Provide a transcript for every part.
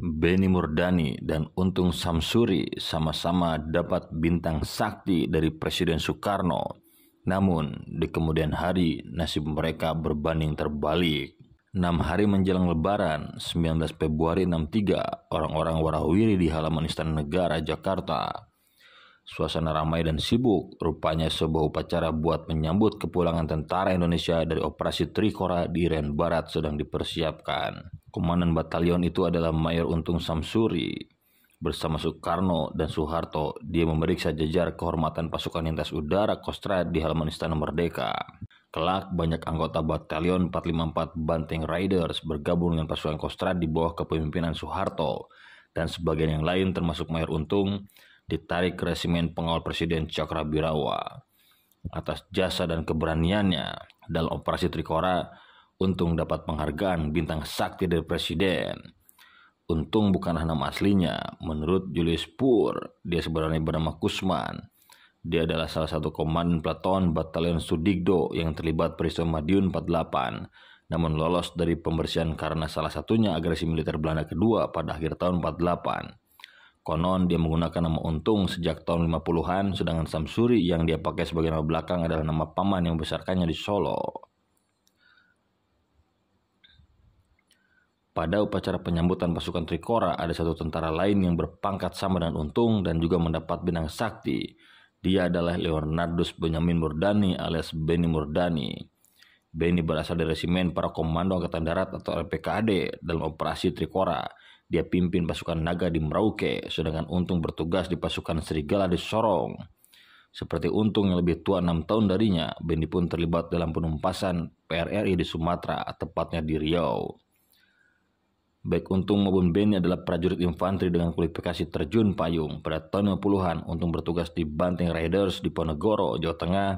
Benny Murdani dan Untung Samsuri sama-sama dapat bintang sakti dari Presiden Soekarno. Namun, di kemudian hari nasib mereka berbanding terbalik. 6 hari menjelang lebaran, 19 Februari 63, orang-orang warawiri di halaman Istana Negara, Jakarta. Suasana ramai dan sibuk, rupanya sebuah upacara buat menyambut kepulangan tentara Indonesia dari operasi Trikora di Iran Barat sedang dipersiapkan. Komandan batalion itu adalah Mayor Untung Samsuri. Bersama Soekarno dan Soeharto, dia memeriksa jajar kehormatan pasukan lintas udara Kostrad di halaman Istana Merdeka. Kelak, banyak anggota batalion 454 Banteng Riders bergabung dengan pasukan Kostrad di bawah kepemimpinan Soeharto. Dan sebagian yang lain termasuk Mayor Untung ditarik ke resimen pengawal Presiden Chakra Birawa. Atas jasa dan keberaniannya dalam operasi Trikora, Untung dapat penghargaan bintang sakti dari presiden. Untung bukan nama aslinya. Menurut Julius Pur, dia sebenarnya bernama Kusman. Dia adalah salah satu komandan platon Batalion Sudigdo yang terlibat peristiwa Madiun 48, namun lolos dari pembersihan karena salah satunya agresi militer Belanda kedua pada akhir tahun 48. Konon dia menggunakan nama Untung sejak tahun 50-an, sedangkan Samsuri yang dia pakai sebagai nama belakang adalah nama paman yang membesarkannya di Solo. Pada upacara penyambutan pasukan Trikora, ada satu tentara lain yang berpangkat sama dan Untung dan juga mendapat benang sakti. Dia adalah Leonardus Benyamin Murdani alias Benny Murdani. Benny berasal dari resimen para komando angkatan darat atau LPKAD dalam operasi Trikora. Dia pimpin pasukan naga di Merauke, sedangkan Untung bertugas di pasukan serigala di Sorong. Seperti Untung yang lebih tua enam tahun darinya, Benny pun terlibat dalam penumpasan PRRI di Sumatera, tepatnya di Riau. Baik Untung maupun Benny adalah prajurit infanteri dengan kualifikasi terjun payung pada tahun 50-an. Untung bertugas di Banting Raiders di Ponegoro, Jawa Tengah,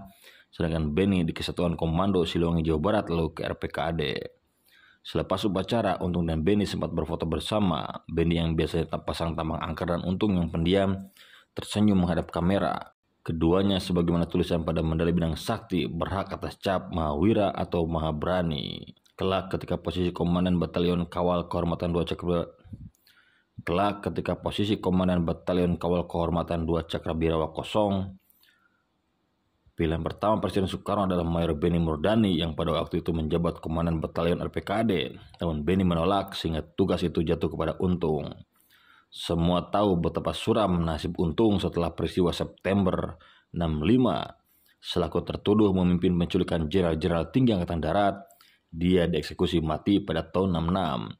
sedangkan Benny di Kesatuan Komando Siluwangi Jawa Barat lalu ke RPKAD. Selepas upacara, Untung dan Benny sempat berfoto bersama. Benny yang biasanya pasang tambang angker dan Untung yang pendiam tersenyum menghadap kamera. Keduanya sebagaimana tulisan pada medali bidang sakti berhak atas cap Mahawira atau Mahabrani. Kelak ketika posisi komandan batalion kawal kehormatan 2 Cakra Kelak ketika posisi komandan batalion kawal kehormatan 2 Cakra Birawa kosong, pilihan pertama Presiden Soekarno adalah Mayor Beni Murdani yang pada waktu itu menjabat komandan batalion RPKD. Namun Beni menolak sehingga tugas itu jatuh kepada Untung. Semua tahu betapa suram nasib Untung setelah peristiwa September 65 selaku tertuduh memimpin penculikan jenderal-jenderal tinggi Angkatan Darat dia dieksekusi mati pada tahun 66.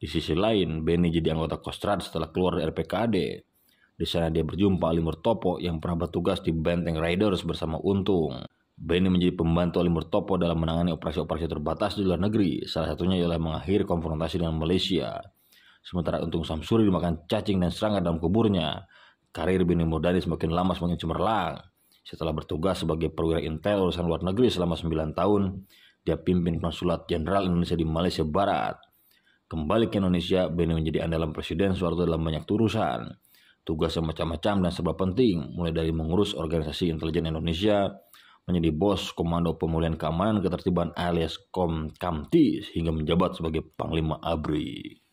Di sisi lain, Benny jadi anggota Kostrad setelah keluar dari RPKAD. Di sana dia berjumpa Ali Murtopo yang pernah bertugas di Benteng Riders bersama Untung. Benny menjadi pembantu Ali Murtopo dalam menangani operasi-operasi terbatas di luar negeri, salah satunya ialah mengakhiri konfrontasi dengan Malaysia. Sementara Untung Samsuri dimakan cacing dan serangga dalam kuburnya. Karir Benny Murdani semakin lama semakin cemerlang. Setelah bertugas sebagai perwira intel urusan luar negeri selama 9 tahun, dia pimpin Konsulat Jenderal Indonesia di Malaysia Barat. Kembali ke Indonesia, Beni menjadi andalan Presiden Soeharto dalam banyak turusan Tugasnya macam-macam dan serba penting, mulai dari mengurus organisasi intelijen Indonesia, menjadi bos Komando Pemulihan Keamanan Ketertiban alias Komkamti hingga menjabat sebagai Panglima ABRI.